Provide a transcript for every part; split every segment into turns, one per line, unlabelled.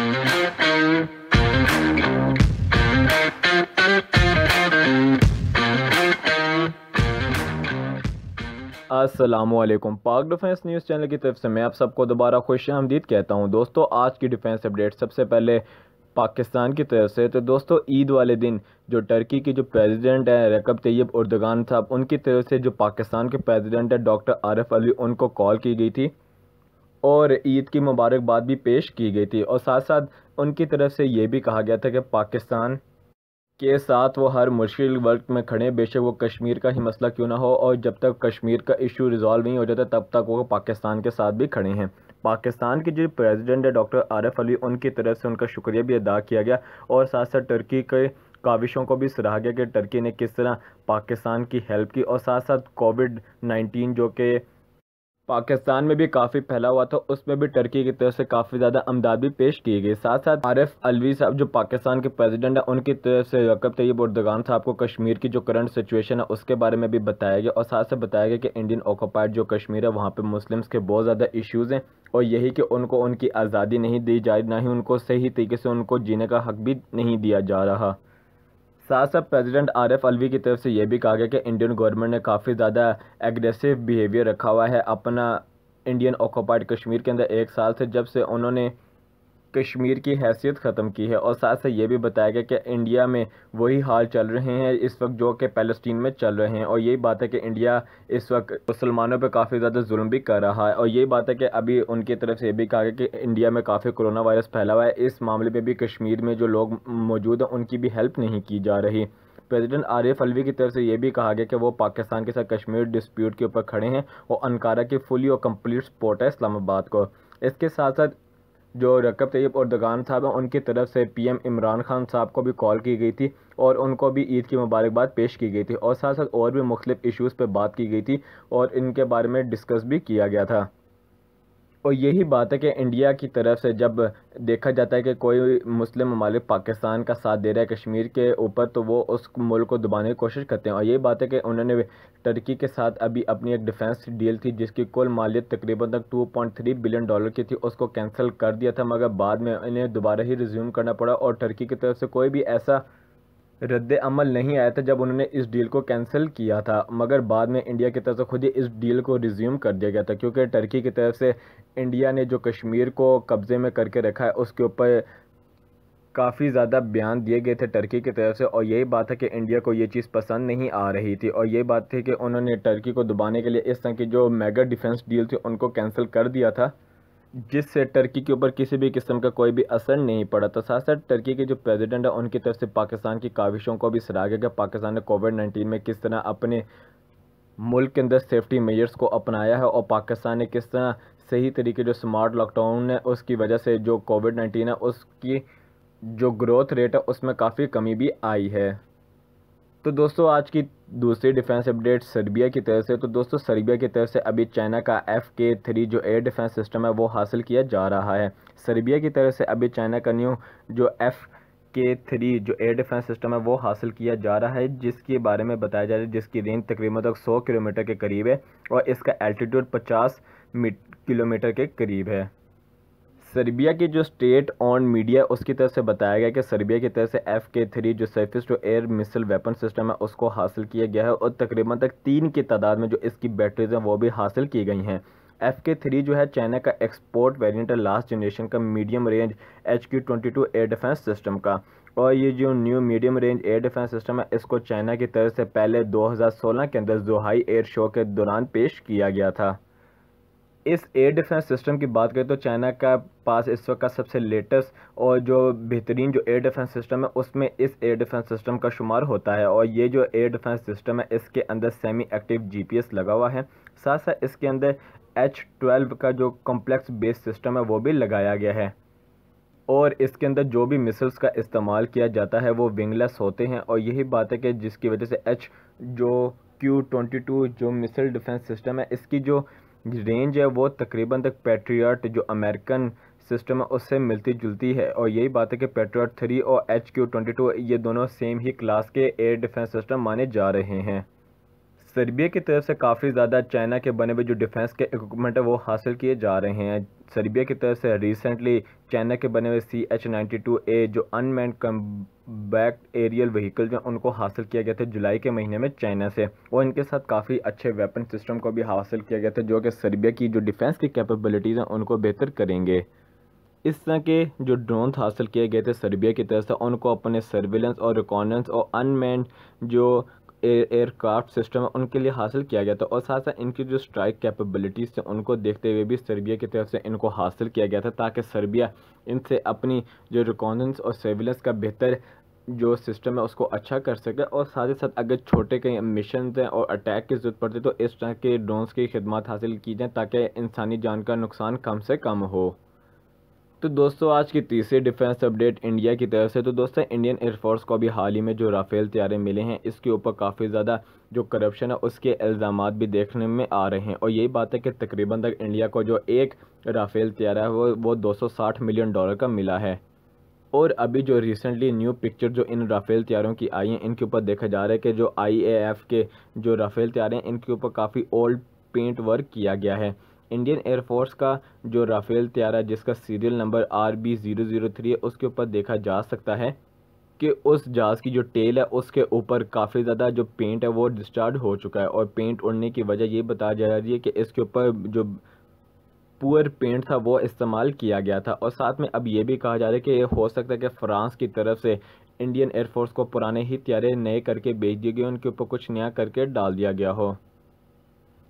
असलम पाक defence news channel की तरफ से मैं आप सबको दोबारा खुश आमदीद कहता हूँ दोस्तों आज की डिफेंस अपडेट सबसे पहले पाकिस्तान की तरफ से तो दोस्तों ईद वाले दिन जो टर्की की जो प्रेसिडेंट है रकब तैयब उर्दगान साहब उनकी तरफ से जो पाकिस्तान के प्रेसिडेंट है डॉक्टर आरफ अली उनको कॉल की गई थी और ईद की मुबारकबाद भी पेश की गई थी और साथ साथ उनकी तरफ से ये भी कहा गया था कि पाकिस्तान के साथ वो हर मुश्किल वक्त में खड़े बेशक वो कश्मीर का ही मसला क्यों ना हो और जब तक कश्मीर का इशू रिजॉल्व नहीं हो जाता तब तक वो पाकिस्तान के साथ भी खड़े हैं पाकिस्तान के जो प्रेसिडेंट है डॉक्टर आरफ अली उनकी तरफ से उनका शुक्रिया भी अदा किया गया और साथ साथ टर्की के काविशों को भी सराहा गया कि टर्की ने किस तरह पाकिस्तान की हेल्प की और साथ साथ कोविड नाइन्टीन जो कि पाकिस्तान में भी काफ़ी फैला हुआ था उसमें भी टर्की की तरफ से काफ़ी ज़्यादा अमदाद भी पेश किए गए साथ साथ आरिफ अलवी साहब जो पाकिस्तान के प्रेसिडेंट हैं उनकी तरफ से रकब तैयब उर्दगान साहब को कश्मीर की जो करंट सिचुएशन है उसके बारे में भी बताया गया और साथ साथ बताया गया कि इंडियन ऑक्यूपाइड जो कश्मीर है वहाँ पर मुस्लिम्स के बहुत ज़्यादा इशूज़ हैं और यही कि उनको उनकी आज़ादी नहीं दी जा रही ना ही उनको सही तरीके से उनको जीने का हक भी नहीं दिया जा रहा साथ साथ प्रेसिडेंट एफ़ अलवी की तरफ से ये भी कहा गया कि इंडियन गवर्नमेंट ने काफ़ी ज़्यादा एग्रेसिव बिहेवियर रखा हुआ है अपना इंडियन ऑक्यूपाइड कश्मीर के अंदर एक साल से जब से उन्होंने कश्मीर की हैसियत ख़त्म की है और साथ साथ ये भी बताया गया कि इंडिया में वही हाल चल रहे हैं इस वक्त जो कि पैलेस्टीन में चल रहे हैं और यही बात है कि इंडिया इस वक्त मुसलमानों पर काफ़ी ज़्यादा जुल्म भी कर रहा है और यही बात है कि अभी उनकी तरफ से भी कहा गया कि इंडिया में काफ़ी कोरोना वायरस फैला हुआ है इस मामले में भी कश्मीर में जो लोग मौजूद हैं उनकी भी हेल्प नहीं की जा रही प्रेसिडेंट आरिफ अलवी की तरफ से ये भी कहा गया कि वो पाकिस्तान के साथ कश्मीर डिस्प्यूट के ऊपर खड़े हैं और अनकारा की फुली और कम्प्लीट सपोर्ट है इस्लामाबाद को इसके साथ साथ जो रकब तैयब और दगान साहब हैं उनकी तरफ से पीएम इमरान खान साहब को भी कॉल की गई थी और उनको भी ईद की मुबारकबाद पेश की गई थी और साथ साथ और भी मुख्तफ इशूज़ पर बात की गई थी और इनके बारे में डिस्कस भी किया गया था और यही बात है कि इंडिया की तरफ से जब देखा जाता है कि कोई मुस्लिम ममालिक पाकिस्तान का साथ दे रहा है कश्मीर के ऊपर तो वो उस मुल्क को दबाने की कोशिश करते हैं और यही बात है कि उन्होंने टर्की के साथ अभी अपनी एक डिफेंस डील थी जिसकी कुल मालियत तकरीबन तक 2.3 बिलियन डॉलर की थी उसको कैंसिल कर दिया था मगर बाद में इन्हें दोबारा ही रिज्यूम करना पड़ा और टर्की की तरफ से कोई भी ऐसा रद्द अमल नहीं आया था जब उन्होंने इस डील को कैंसिल किया था मगर बाद में इंडिया की तरफ से खुद ही इस डील को रिज्यूम कर दिया गया था क्योंकि टर्की की तरफ से इंडिया ने जो कश्मीर को कब्ज़े में करके रखा है उसके ऊपर काफ़ी ज़्यादा बयान दिए गए थे टर्की की तरफ से और यही बात है कि इंडिया को ये चीज़ पसंद नहीं आ रही थी और ये बात थी कि उन्होंने टर्की को दबाने के लिए इस तरह की जो मेगा डिफेंस डील थी उनको कैंसिल कर दिया था जिससे टर्की के ऊपर किसी भी किस्म का कोई भी असर नहीं पड़ा तो साथ साथ टर्की के जो प्रेसिडेंट है उनकी तरफ से पाकिस्तान की काविशों को भी सराहा गया पाकिस्तान ने कोविड नाइन्टीन में किस तरह अपने मुल्क के अंदर सेफ्टी मेजर्स को अपनाया है और पाकिस्तान ने किस तरह सही तरीके जो स्मार्ट लॉकडाउन है उसकी वजह से जो कोविड नाइन्टीन है उसकी जो ग्रोथ रेट है उसमें काफ़ी कमी भी आई है तो दोस्तों आज की दूसरी डिफेंस अपडेट सर्बिया की तरफ से तो दोस्तों सर्बिया की तरफ से अभी चाइना का एफ़ के थ्री जो एयर डिफेंस सिस्टम है वो हासिल किया जा रहा है सर्बिया की तरफ से अभी चाइना का न्यू जो एफ़ के थ्री जो एयर डिफेंस सिस्टम है वो हासिल किया जा रहा है जिसके बारे में बताया जा रहा है जिसकी रेंज तकरीबन तक सौ किलोमीटर के करीब है और इसका एल्टीट्यूड पचास किलोमीटर के करीब है सर्बिया की जो स्टेट ऑन मीडिया उसकी तरफ से बताया गया कि सर्बिया की तरफ से एफ के थ्री जो surface to air missile weapon system है उसको हासिल किया गया है और तकरीबन तक तीन की तादाद में जो इसकी बैटरीज हैं वो भी हासिल की गई हैं एफ के थ्री जो है चाइना का एक्सपोर्ट वेरिएंट है लास्ट जनरेशन का medium range H Q twenty two air defence system का और ये जो new medium range air defence system है इसको चाइना की तरफ से पहले 2016 के अंदर जोहाई एयर शो के दौरान पेश किया गया था इस एयर डिफेंस सिस्टम की बात करें तो चाइना का पास इस वक्त का सबसे लेटेस्ट और जो बेहतरीन जो एयर डिफेंस सिस्टम है उसमें इस एयर डिफेंस सिस्टम का शुमार होता है और ये जो एयर डिफेंस सिस्टम है इसके अंदर सेमी एक्टिव जीपीएस लगा हुआ है साथ साथ इसके अंदर एच ट्वेल्व का जो कॉम्प्लेक्स बेस सिस्टम है वो भी लगाया गया है और इसके अंदर जो भी मिसल्स का इस्तेमाल किया जाता है वो विंगलेस होते हैं और यही बात है कि जिसकी वजह से एच जो क्यू ट्वेंटी टू जो मिसल डिफेंस सिस्टम है इसकी जो रेंज है वो तकरीबन तक पेट्रियाट जो अमेरिकन सिस्टम है उससे मिलती जुलती है और यही बात है कि पेट्रियाट थ्री और एच क्यू ट्वेंटी टू ये दोनों सेम ही क्लास के एयर डिफेंस सिस्टम माने जा रहे हैं सर्बिया की तरफ से काफ़ी ज़्यादा चाइना के बने हुए जो डिफेंस के इक्विपमेंट है वो हासिल किए जा रहे हैं सर्बिया की तरफ से रिसेंटली चाइना के बने हुए C H ninety two A जो अनमैन बैक्ड एरियल व्हीकल जो उनको हासिल किया गया था जुलाई के महीने में चाइना से और इनके साथ काफ़ी अच्छे वेपन सिस्टम को भी हासिल किया गया था जो कि सर्बिया की जो डिफेंस की कैपेबिलिटीज़ हैं उनको बेहतर करेंगे इस तरह के जो ड्रोन हासिल किए गए थे सर्बिया की तरफ से उनको अपने सर्विलेंस और रिकॉर्डेंस और अनमैंड जो एयरक्राफ्ट सिस्टम है उनके लिए हासिल किया गया था और साथ साथ इनकी जो स्ट्राइक कैपेबिलिटीज़ थे उनको देखते हुए भी सर्बिया की तरफ से इनको हासिल किया गया था ताकि सर्बिया इनसे अपनी जो रिकॉर्डेंस और सर्विलेंस का बेहतर जो सिस्टम है उसको अच्छा कर सके और साथ ही साथ अगर छोटे कहीं मिशन हैं और अटैक की ज़रूरत पड़ती है तो इस तरह के ड्रोन्स की खिदमत हासिल की जाए ताकि इंसानी जान का नुकसान कम से कम हो तो दोस्तों आज की तीसरी डिफेंस अपडेट इंडिया की तरफ से तो दोस्तों इंडियन एयरफोर्स को अभी हाल ही में जो राफेल तैयारे मिले हैं इसके ऊपर काफ़ी ज़्यादा जो करप्शन है उसके इल्ज़ाम भी देखने में आ रहे हैं और यही बात है कि तकरीबन तक इंडिया को जो एक राफेल तैयारा है वो वो 260 मिलियन डॉलर का मिला है और अभी जो रिसेंटली न्यू पिक्चर जो इन राफेल तैयारों की आई हैं इनके ऊपर देखा जा रहा है कि जो आईएएफ के जो राफेल तैयार हैं इनके ऊपर काफ़ी ओल्ड पेंट वर्क किया गया है इंडियन एयरफोर्स का जो राफेल तैयार है जिसका serial number R B zero zero three है उसके ऊपर देखा जा सकता है कि उस जहाज़ की जो टेल है उसके ऊपर काफ़ी ज़्यादा जो पेंट है वो डिस्चार्ज हो चुका है और पेंट उड़ने की वजह ये बताया जा रही है कि इसके ऊपर जो पुअर पेंट था वो इस्तेमाल किया गया था और साथ में अब ये भी कहा जा रहा है कि हो सकता है कि फ़्रांस की तरफ से इंडियन एयरफोर्स को पुराने ही त्यारे नए करके बेच दिए गए उनके ऊपर कुछ नया करके डाल दिया गया हो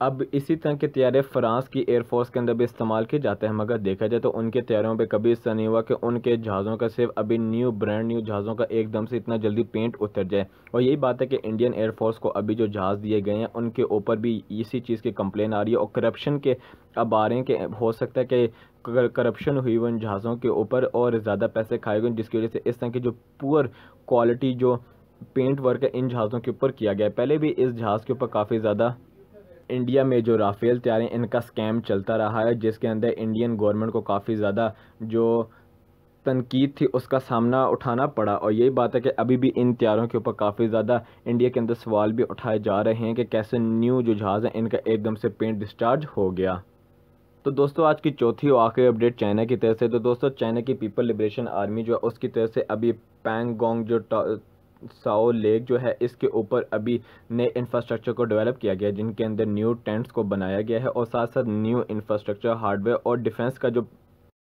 अब इसी तरह के तैयारे फ्रांस की एयरफोर्स के अंदर भी इस्तेमाल किए जाते हैं मगर देखा जाए तो उनके तैयारों पे कभी ऐसा नहीं हुआ कि उनके जहाज़ों का सिर्फ अभी न्यू ब्रांड न्यू जहाज़ों का एकदम से इतना जल्दी पेंट उतर जाए और यही बात है कि इंडियन एयरफोर्स को अभी जो जहाज़ दिए गए हैं उनके ऊपर भी इसी चीज़ की कंप्लेन आ रही है और करप्शन के अब आ रहे हैं कि हो सकता है कि करप्शन हुई हुई उन जहाज़ों के ऊपर और ज़्यादा पैसे खाए गए जिसकी वजह से इस तरह की जो पुअर क्वालिटी जो पेंट वर्क है इन जहाज़ों के ऊपर किया गया है पहले भी इस जहाज़ के ऊपर काफ़ी ज़्यादा इंडिया में जो राफेल तैयार हैं इनका स्कैम चलता रहा है जिसके अंदर इंडियन गवर्नमेंट को काफ़ी ज़्यादा जो तनकीद थी उसका सामना उठाना पड़ा और यही बात है कि अभी भी इन तैयारों के ऊपर काफ़ी ज़्यादा इंडिया के अंदर सवाल भी उठाए जा रहे हैं कि कैसे न्यू जो जहाज़ हैं इनका एकदम से पेंट डिस्चार्ज हो गया तो दोस्तों आज की चौथी और आखिरी अपडेट चाइना की तरफ से तो दोस्तों चाइना की पीपल लिब्रेशन आर्मी जो है उसकी तरफ से अभी पैंगोंग जो साओ लेक जो है इसके ऊपर अभी नए इंफ्रास्ट्रक्चर को डेवलप किया गया है जिनके अंदर न्यू टेंट्स को बनाया गया है और साथ साथ न्यू इंफ्रास्ट्रक्चर हार्डवेयर और डिफेंस का जो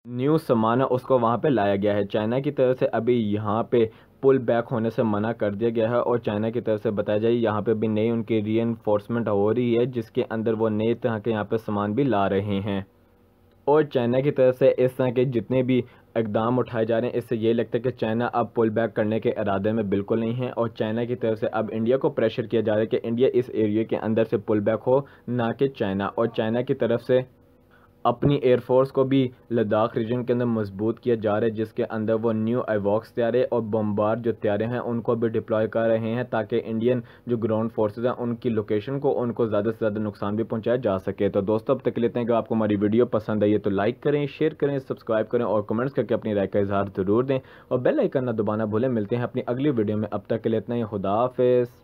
न्यू सामान है उसको वहाँ पे लाया गया है चाइना की तरफ से अभी यहाँ पे पुल बैक होने से मना कर दिया गया है और चाइना की तरफ से बताया जाए यहाँ पे भी नई उनकी री हो रही है जिसके अंदर वो नए तरह के यहाँ पे सामान भी ला रहे हैं और चाइना की तरफ से इस तरह के जितने भी इकदाम उठाए जा रहे हैं इससे ये लगता है कि चाइना अब पुल बैक करने के इरादे में बिल्कुल नहीं है और चाइना की तरफ से अब इंडिया को प्रेशर किया जा रहा है कि इंडिया इस एरिया के अंदर से पुल बैक हो ना कि चाइना और चाइना की तरफ से अपनी एयरफोर्स को भी लद्दाख रीजन के अंदर मजबूत किया जा रहा है जिसके अंदर वो न्यू एवॉक्स तैयारे और बम्बार जो त्यारे हैं उनको भी डिप्लॉय कर रहे हैं ताकि इंडियन जो ग्राउंड फोर्सेज हैं उनकी लोकेशन को उनको ज़्यादा से ज़्यादा नुकसान भी पहुँचाया जा सके तो दोस्तों अब तक लेते हैं कि आपको हमारी वीडियो पसंद आई है तो लाइक करें शेयर करें सब्सक्राइब करें और कमेंट्स करके अपनी राय का इजहार ज़रूर दें और बेल आइकन ना भूलें मिलते हैं अपनी अगली वीडियो में अब तक के हैं इतना